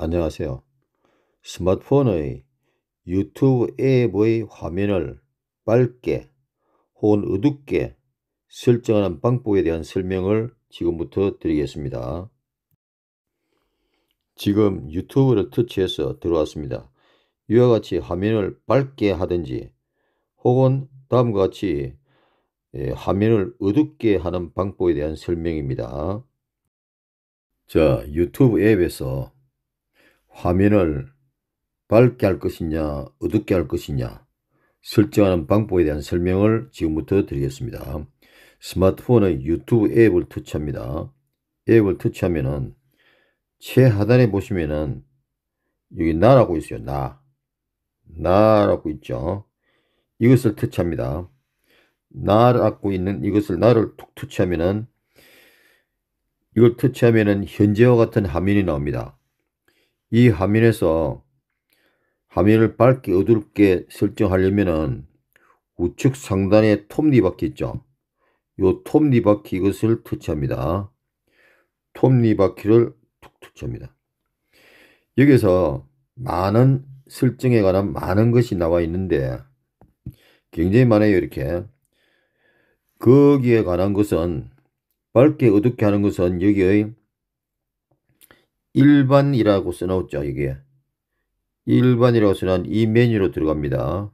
안녕하세요. 스마트폰의 유튜브 앱의 화면을 밝게 혹은 어둡게 설정하는 방법에 대한 설명을 지금부터 드리겠습니다. 지금 유튜브를 터치해서 들어왔습니다. 이와 같이 화면을 밝게 하든지 혹은 다음과 같이 예, 화면을 어둡게 하는 방법에 대한 설명입니다. 자, 유튜브 앱에서 화면을 밝게 할 것이냐 어둡게 할 것이냐 설정하는 방법에 대한 설명을 지금부터 드리겠습니다. 스마트폰의 유튜브 앱을 터치합니다. 앱을 터치하면은 최하단에 보시면은 여기 나라고 있어요. 나. 나라고 있죠. 이것을 터치합니다. 나라고 있는 이것을 나를 툭 터치하면은 이걸 터치하면은 현재와 같은 화면이 나옵니다. 이 화면에서 화면을 밝게 어둡게 설정하려면은 우측 상단에 톱니바퀴 있죠. 요 톱니바퀴 이것을 터치합니다. 톱니바퀴를 툭 터치합니다. 여기서 많은 설정에 관한 많은 것이 나와 있는데 굉장히 많아요 이렇게 거기에 관한 것은 밝게 어둡게 하는 것은 여기의 일반이라고 써놓았죠 이게 에 1번이라고 쓰는 이 메뉴로 들어갑니다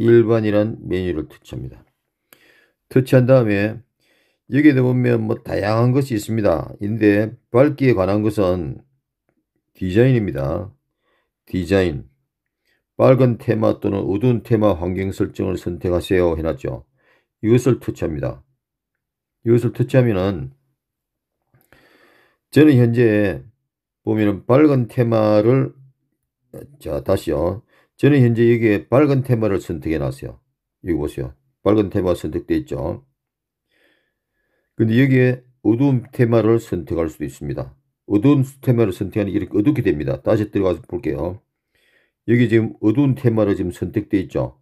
1반이란 메뉴를 터치합니다 터치한 다음에 여기에도 보면 뭐 다양한 것이 있습니다 인데 밝기에 관한 것은 디자인입니다 디자인 빨간 테마 또는 어두운 테마 환경 설정을 선택하세요 해놨죠 이것을 터치합니다 이것을 터치하면은 저는 현재 보면은 밝은 테마를 자 다시요. 저는 현재 여기에 밝은 테마를 선택해 놨어요. 여기 보세요. 밝은 테마 선택돼 있죠. 근데 여기에 어두운 테마를 선택할 수도 있습니다. 어두운 테마를 선택하는 이렇게 어둡게 됩니다. 다시 들어가서 볼게요. 여기 지금 어두운 테마를 지금 선택돼 있죠.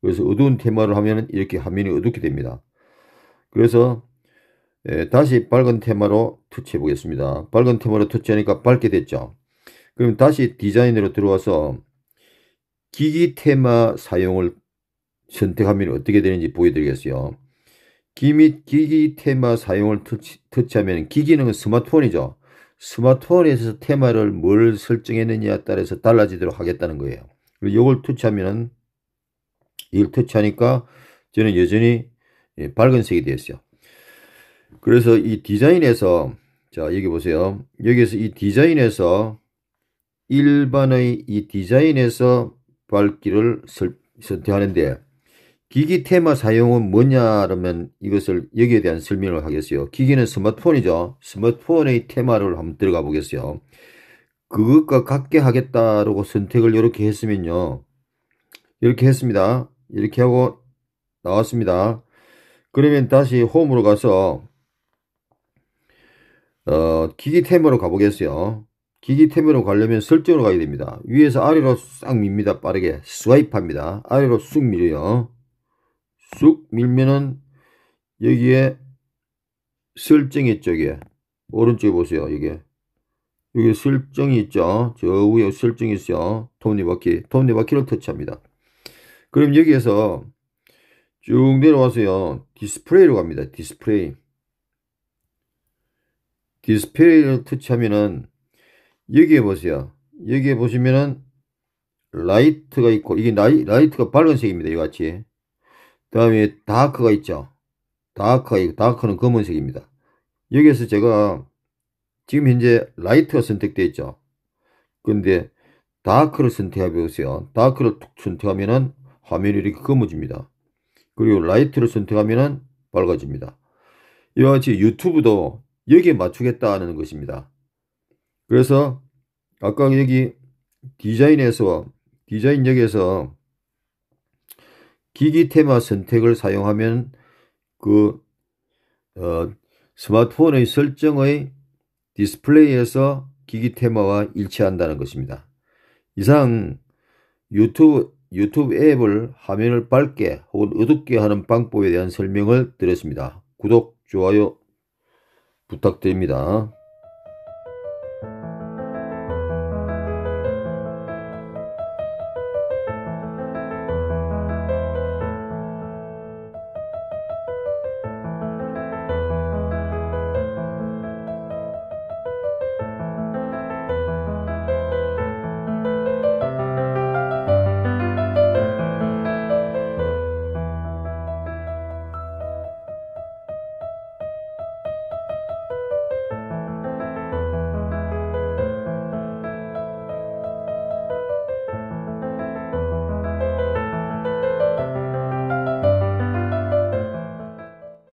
그래서 어두운 테마를 하면은 이렇게 화면이 어둡게 됩니다. 그래서 에, 예, 다시 밝은 테마로 터치해 보겠습니다. 밝은 테마로 터치하니까 밝게 됐죠. 그럼 다시 디자인으로 들어와서 기기 테마 사용을 선택하면 어떻게 되는지 보여드리겠어요. 기 및 기기 테마 사용을 터치, 터치하면 기기는 스마트폰이죠. 스마트폰에서 테마를 뭘 설정했느냐에 따라서 달라지도록 하겠다는 거예요. 그리고 이걸 터치하면 이걸 터치하니까 저는 여전히 예, 밝은색이 되었어요. 그래서 이 디자인에서 자 여기 보세요. 여기서 에이 디자인에서 일반의이 디자인에서 밝기를 선택하는데 기기 테마 사용은 뭐냐라면 이것을 여기에 대한 설명을 하겠어요. 기기는 스마트폰이죠. 스마트폰의 테마를 한번 들어가 보겠어요. 그것과 같게 하겠다라고 선택을 이렇게 했으면요. 이렇게 했습니다. 이렇게 하고 나왔습니다. 그러면 다시 홈으로 가서 어, 기기템으로 가보겠어요. 기기템으로 가려면 설정으로 가야 됩니다. 위에서 아래로 싹 밉니다. 빠르게 스와이프합니다. 아래로 쑥 밀어요. 쑥 밀면은 여기에 설정의 쪽에 오른쪽에 보세요. 이게 여기 설정이 있죠. 저 위에 설정이 있어요. 톱니바퀴. 톱니바퀴를 터치합니다. 그럼 여기에서 쭉 내려와서요. 디스플레이로 갑니다. 디스플레이. 디스플레이를 터치하면은 여기에 보세요. 여기에 보시면은 라이트가 있고 이게 라이, 라이트가 빨간색입니다. 이같이. 다음에 다크가 있죠. 다크가 있고 다크는 검은색입니다. 여기에서 제가 지금 현재 라이트가 선택되어 있죠. 근데 다크를 선택해 보세요. 다크를 툭 선택하면은 화면이 이렇게 검어집니다. 그리고 라이트를 선택하면은 밝아집니다. 이와 같이 유튜브도 여기에 맞추겠다는 것입니다. 그래서 아까 여기 디자인에서 디자인역에서 기기 테마 선택을 사용하면 그 어, 스마트폰의 설정의 디스플레이에서 기기 테마와 일치한다는 것입니다. 이상 유튜브 유튜브 앱을 화면을 밝게 혹은 어둡게 하는 방법에 대한 설명을 드렸습니다. 구독, 좋아요, 부탁드립니다.